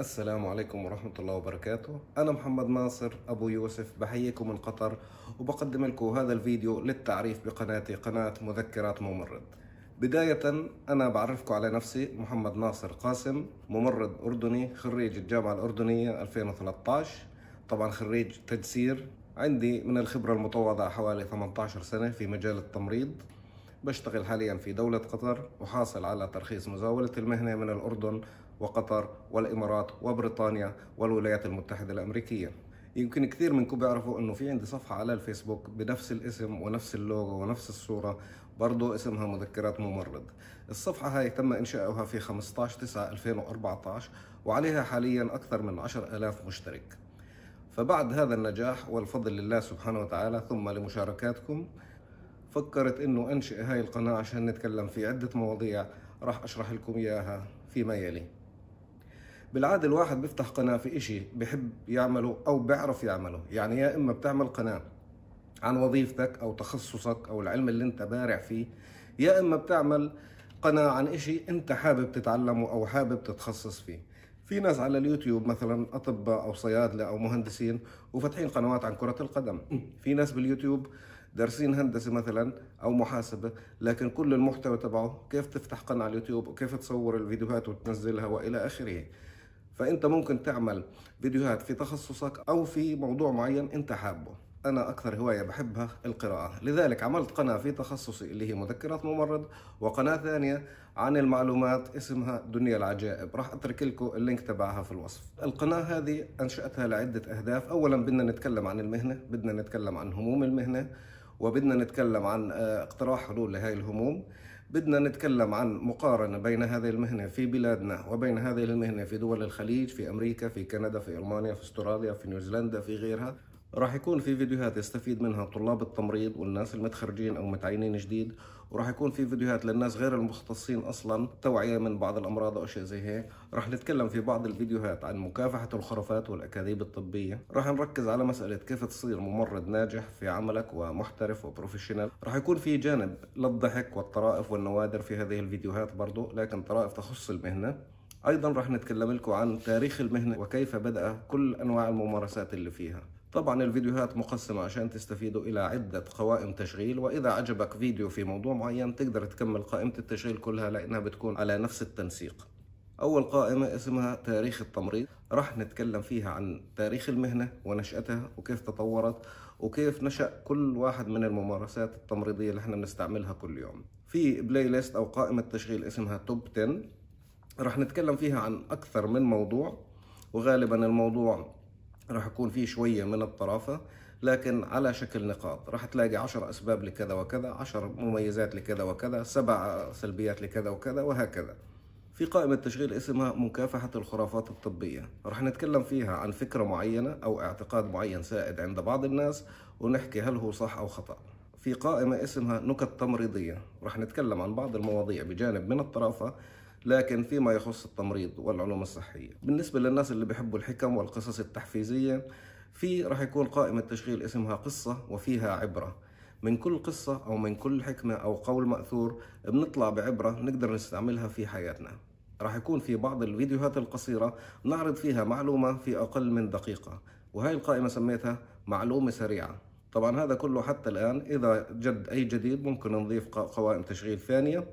السلام عليكم ورحمة الله وبركاته أنا محمد ناصر أبو يوسف بحييكم من قطر وبقدم لكم هذا الفيديو للتعريف بقناتي قناة مذكرات ممرض بداية أنا بعرفكم على نفسي محمد ناصر قاسم ممرض أردني خريج الجامعة الأردنية 2013 طبعا خريج تجسير عندي من الخبرة المتواضعة حوالي 18 سنة في مجال التمريض بشتغل حاليا في دولة قطر وحاصل على ترخيص مزاولة المهنة من الأردن وقطر والإمارات وبريطانيا والولايات المتحدة الأمريكية يمكن كثير منكم بيعرفوا انه في عندي صفحة على الفيسبوك بنفس الاسم ونفس اللوجو ونفس الصورة برضو اسمها مذكرات ممرض الصفحة هاي تم انشاؤها في 15 9 2014 وعليها حاليا اكثر من 10000 مشترك فبعد هذا النجاح والفضل لله سبحانه وتعالى ثم لمشاركاتكم فكرت انه انشئ هاي القناة عشان نتكلم في عدة مواضيع راح اشرح لكم اياها فيما يلي بالعادة الواحد بيفتح قناة في اشي بحب يعمله او بعرف يعمله يعني يا اما بتعمل قناة عن وظيفتك او تخصصك او العلم اللي انت بارع فيه يا اما بتعمل قناة عن اشي انت حابب تتعلمه او حابب تتخصص فيه في ناس على اليوتيوب مثلا اطباء او صيادله او مهندسين وفاتحين قنوات عن كره القدم في ناس باليوتيوب دارسين هندسه مثلا او محاسبه لكن كل المحتوى تبعه كيف تفتح قناه على اليوتيوب وكيف تصور الفيديوهات وتنزلها والى اخره فانت ممكن تعمل فيديوهات في تخصصك او في موضوع معين انت حابه أنا أكثر هواية بحبها القراءة لذلك عملت قناة في تخصصي اللي هي مذكرات ممرض وقناة ثانية عن المعلومات اسمها دنيا العجائب راح أترك لكم اللينك تبعها في الوصف القناة هذه أنشأتها لعدة أهداف أولا بدنا نتكلم عن المهنة بدنا نتكلم عن هموم المهنة وبدنا نتكلم عن آه، اقتراح حلول لهذه الهموم بدنا نتكلم عن مقارنة بين هذه المهنة في بلادنا وبين هذه المهنة في دول الخليج في أمريكا في كندا في ألمانيا في أستراليا في نيوزيلندا في غيرها راح يكون في فيديوهات يستفيد منها طلاب التمريض والناس المتخرجين او متعينين جديد وراح يكون في فيديوهات للناس غير المختصين اصلا توعيه من بعض الامراض او شيء زي هيك راح نتكلم في بعض الفيديوهات عن مكافحه الخرافات والاكاذيب الطبيه راح نركز على مساله كيف تصير ممرض ناجح في عملك ومحترف وبروفيشنال راح يكون في جانب للضحك والطرائف والنوادر في هذه الفيديوهات برضو لكن طرائف تخص المهنه ايضا راح نتكلم لكم عن تاريخ المهنه وكيف بدا كل انواع الممارسات اللي فيها طبعا الفيديوهات مقسمة عشان تستفيدوا إلى عدة قوائم تشغيل وإذا عجبك فيديو في موضوع معين تقدر تكمل قائمة التشغيل كلها لأنها بتكون على نفس التنسيق أول قائمة اسمها تاريخ التمريض راح نتكلم فيها عن تاريخ المهنة ونشأتها وكيف تطورت وكيف نشأ كل واحد من الممارسات التمريضية اللي احنا بنستعملها كل يوم في بلاي ليست أو قائمة تشغيل اسمها توب 10 راح نتكلم فيها عن أكثر من موضوع وغالبا الموضوع راح يكون فيه شوية من الطرافة لكن على شكل نقاط راح تلاقي عشر أسباب لكذا وكذا عشر مميزات لكذا وكذا سبع سلبيات لكذا وكذا وهكذا في قائمة تشغيل اسمها مكافحة الخرافات الطبية رح نتكلم فيها عن فكرة معينة أو اعتقاد معين سائد عند بعض الناس ونحكي هل هو صح أو خطأ في قائمة اسمها نكت تمريضية رح نتكلم عن بعض المواضيع بجانب من الطرافة لكن فيما يخص التمريض والعلوم الصحية بالنسبة للناس اللي بيحبوا الحكم والقصص التحفيزية في رح يكون قائمة تشغيل اسمها قصة وفيها عبرة من كل قصة أو من كل حكمة أو قول مأثور بنطلع بعبرة نقدر نستعملها في حياتنا رح يكون في بعض الفيديوهات القصيرة نعرض فيها معلومة في أقل من دقيقة وهي القائمة سميتها معلومة سريعة طبعا هذا كله حتى الآن إذا جد أي جديد ممكن نضيف قوائم تشغيل ثانية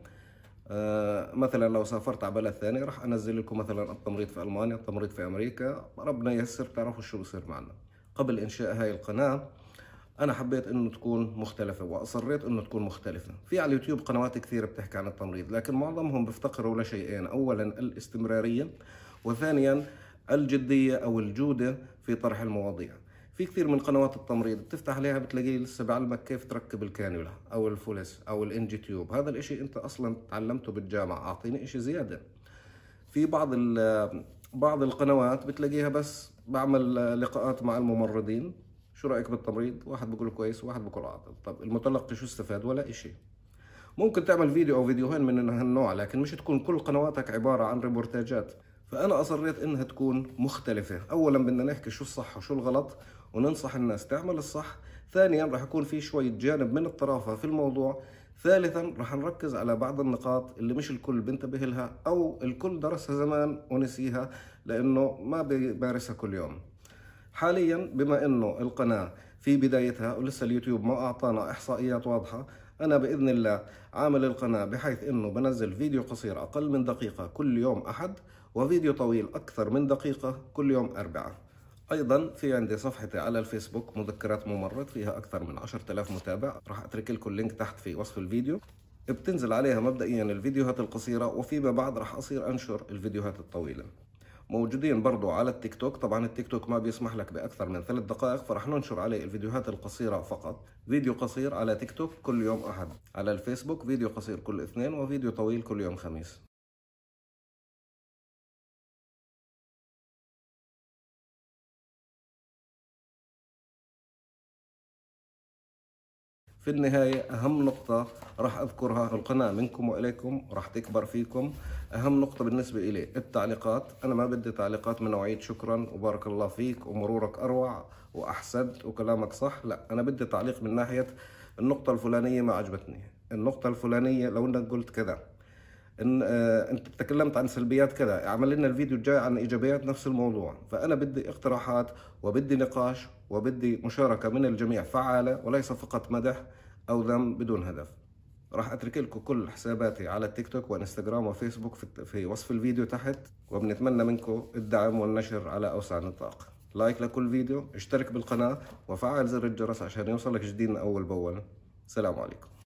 آه، مثلا لو سافرت على بلد ثاني راح أنزل لكم مثلا التمريض في ألمانيا التمريض في أمريكا ربنا ييسر تعرفوا شو بصير معنا قبل إنشاء هاي القناة أنا حبيت إنه تكون مختلفة وأصريت إنه تكون مختلفة في على اليوتيوب قنوات كثيرة بتحكي عن التمريض لكن معظمهم بيفتقروا لشيئين أولا الاستمرارية وثانيا الجدية أو الجودة في طرح المواضيع في كثير من قنوات التمريض بتفتح عليها بتلاقيه لسه بعلمك كيف تركب الكانيولا او الفولس او الانجي تيوب هذا الاشي انت اصلا تعلمته بالجامعه اعطيني اشي زياده في بعض بعض القنوات بتلاقيها بس بعمل لقاءات مع الممرضين شو رايك بالتمريض واحد بقول كويس وواحد بقول عاطل طب المتلقي شو استفاد ولا اشي ممكن تعمل فيديو او فيديوهين من هالنوع لكن مش تكون كل قنواتك عباره عن ريبورتاجات فانا اصريت انها تكون مختلفه اولا بدنا نحكي شو الصح وشو الغلط وننصح الناس تعمل الصح ثانيا راح يكون في شوية جانب من الطرافة في الموضوع ثالثا راح نركز على بعض النقاط اللي مش الكل بينتبه لها أو الكل درسها زمان ونسيها لأنه ما بيمارسها كل يوم حاليا بما أنه القناة في بدايتها ولسه اليوتيوب ما أعطانا إحصائيات واضحة أنا بإذن الله عامل القناة بحيث أنه بنزل فيديو قصير أقل من دقيقة كل يوم أحد وفيديو طويل أكثر من دقيقة كل يوم أربعة ايضا في عندي صفحتي على الفيسبوك مذكرات ممرض فيها اكثر من 10000 متابع راح اترك لكم اللينك تحت في وصف الفيديو بتنزل عليها مبدئيا الفيديوهات القصيرة وفيما بعد راح أصير أنشر الفيديوهات الطويلة موجودين برضو على التيك توك طبعا التيك توك ما بيسمح لك بأكثر من ثلاث دقائق فرح ننشر عليه الفيديوهات القصيرة فقط فيديو قصير على تيك توك كل يوم أحد على الفيسبوك فيديو قصير كل اثنين وفيديو طويل كل يوم خميس في النهاية أهم نقطة راح أذكرها في القناة منكم وإليكم راح تكبر فيكم أهم نقطة بالنسبة إلي التعليقات أنا ما بدي تعليقات من نوعية شكرا وبارك الله فيك ومرورك أروع وأحسنت وكلامك صح لا أنا بدي تعليق من ناحية النقطة الفلانية ما عجبتني النقطة الفلانية لو أنك قلت كذا ان آه، انت تكلمت عن سلبيات كذا اعمل لنا الفيديو الجاي عن ايجابيات نفس الموضوع فانا بدي اقتراحات وبدي نقاش وبدي مشاركه من الجميع فعاله وليس فقط مدح او ذم بدون هدف راح اترك لكم كل حساباتي على التيك توك وانستغرام وفيسبوك في وصف الفيديو تحت وبنتمنى منكم الدعم والنشر على اوسع نطاق لايك لكل فيديو اشترك بالقناه وفعل زر الجرس عشان يوصلك جديدنا اول باول سلام عليكم